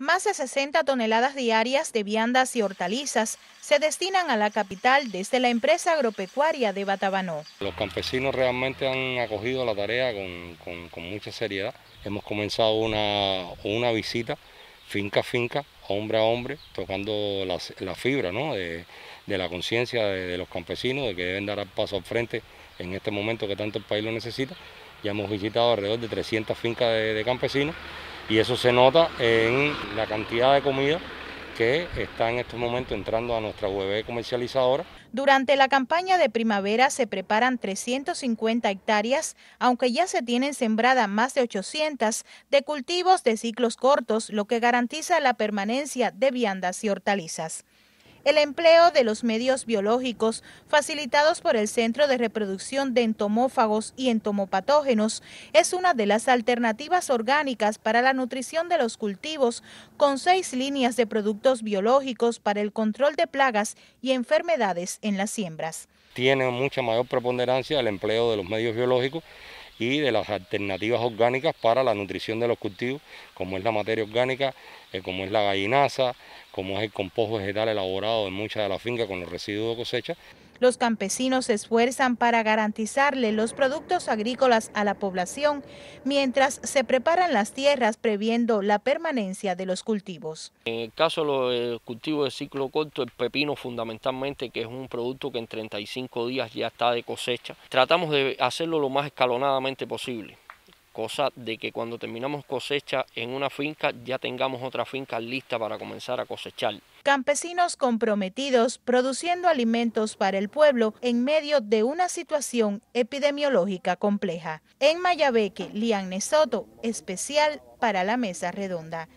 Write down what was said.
más de 60 toneladas diarias de viandas y hortalizas se destinan a la capital desde la empresa agropecuaria de Batabanó. Los campesinos realmente han acogido la tarea con, mucha seriedad. Hemos comenzado una, visita finca a finca, hombre a hombre, tocando la, fibra de, la conciencia de, los campesinos, de que deben dar paso al frente en este momento que tanto el país lo necesita. Ya hemos visitado alrededor de 300 fincas de campesinos y eso se nota en la cantidad de comida que está en este momento entrando a nuestra web comercializadora. Durante la campaña de primavera se preparan 350 hectáreas, aunque ya se tienen sembradas más de 800 de cultivos de ciclos cortos, lo que garantiza la permanencia de viandas y hortalizas. El empleo de los medios biológicos facilitados por el Centro de Reproducción de Entomófagos y Entomopatógenos es una de las alternativas orgánicas para la nutrición de los cultivos, con seis líneas de productos biológicos para el control de plagas y enfermedades en las siembras. Tiene mucha mayor preponderancia el empleo de los medios biológicos y de las alternativas orgánicas para la nutrición de los cultivos, como es la materia orgánica, eh, como es la gallinaza, como es el compost vegetal elaborado en muchas de las fincas con los residuos de cosecha. Los campesinos se esfuerzan para garantizarle los productos agrícolas a la población mientras se preparan las tierras previendo la permanencia de los cultivos. En el caso de los eh, cultivos de ciclo corto, el pepino fundamentalmente, que es un producto que en 35 días ya está de cosecha, tratamos de hacerlo lo más escalonadamente posible cosa de que cuando terminamos cosecha en una finca ya tengamos otra finca lista para comenzar a cosechar. Campesinos comprometidos produciendo alimentos para el pueblo en medio de una situación epidemiológica compleja. En Mayabeque, Lian Soto, especial para la mesa redonda.